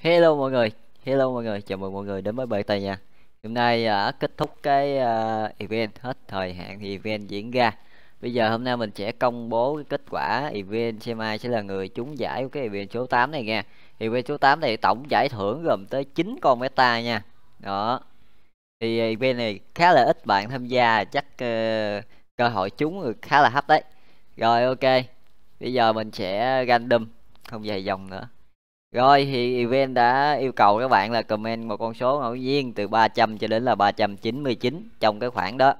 Hello mọi người, hello mọi người, chào mừng mọi người đến với bài tay nha. Hôm nay đã à, kết thúc cái uh, event hết thời hạn thì event diễn ra. Bây giờ hôm nay mình sẽ công bố cái kết quả event xem ai sẽ là người trúng giải của cái event số 8 này nha. Event số 8 này tổng giải thưởng gồm tới 9 con meta nha. Đó. Thì event này khá là ít bạn tham gia, chắc uh, cơ hội trúng khá là hấp đấy. Rồi ok. Bây giờ mình sẽ random không dài dòng nữa rồi thì event đã yêu cầu các bạn là comment một con số ngẫu nhiên từ 300 cho đến là 399 trong cái khoảng đó.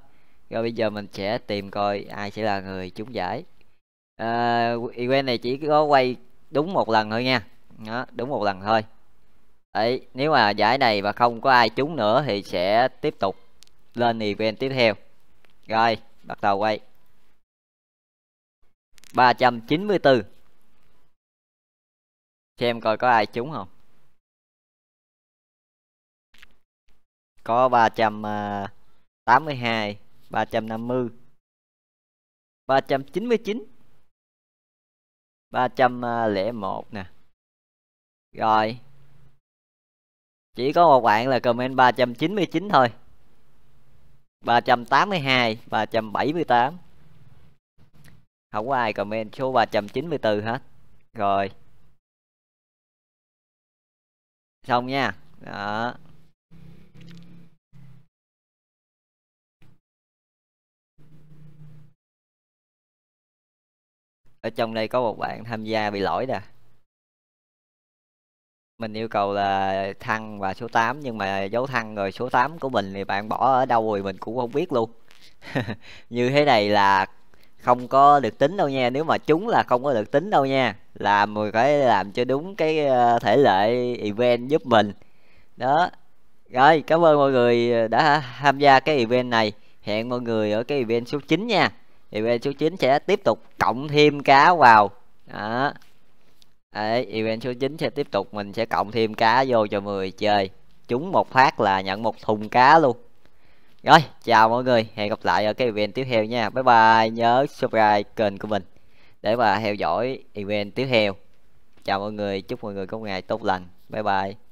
Rồi bây giờ mình sẽ tìm coi ai sẽ là người trúng giải. À, event này chỉ có quay đúng một lần thôi nha. Đó, đúng một lần thôi. Đấy, nếu mà giải này mà không có ai trúng nữa thì sẽ tiếp tục lên event tiếp theo. Rồi, bắt đầu quay. 394 xem coi có ai trúng không có ba trăm à, tám mươi hai ba trăm năm mươi ba trăm chín mươi chín ba trăm à, lẻ một nè rồi chỉ có một bạn là comment 399 thôi 382 378 không có ai comment số 394 hết rồi xong nha đó ở trong đây có một bạn tham gia bị lỗi nè mình yêu cầu là thăng và số 8 nhưng mà dấu thăng rồi số 8 của mình thì bạn bỏ ở đâu rồi mình cũng không biết luôn như thế này là không có được tính đâu nha nếu mà chúng là không có được tính đâu nha làm mình phải làm cho đúng cái ờ, thể lệ event giúp mình đó rồi cảm ơn mọi người ờ, đã tham gia cái event này hẹn mọi người ở cái event số 9 nha event số 9 sẽ tiếp tục cộng thêm cá vào đó Đấy, event số 9 sẽ tiếp tục mình sẽ cộng thêm cá vô cho người chơi chúng một phát là nhận một thùng cá luôn rồi, chào mọi người, hẹn gặp lại ở cái event tiếp theo nha. Bye bye, nhớ subscribe kênh của mình để mà theo dõi event tiếp theo. Chào mọi người, chúc mọi người có ngày tốt lành. Bye bye.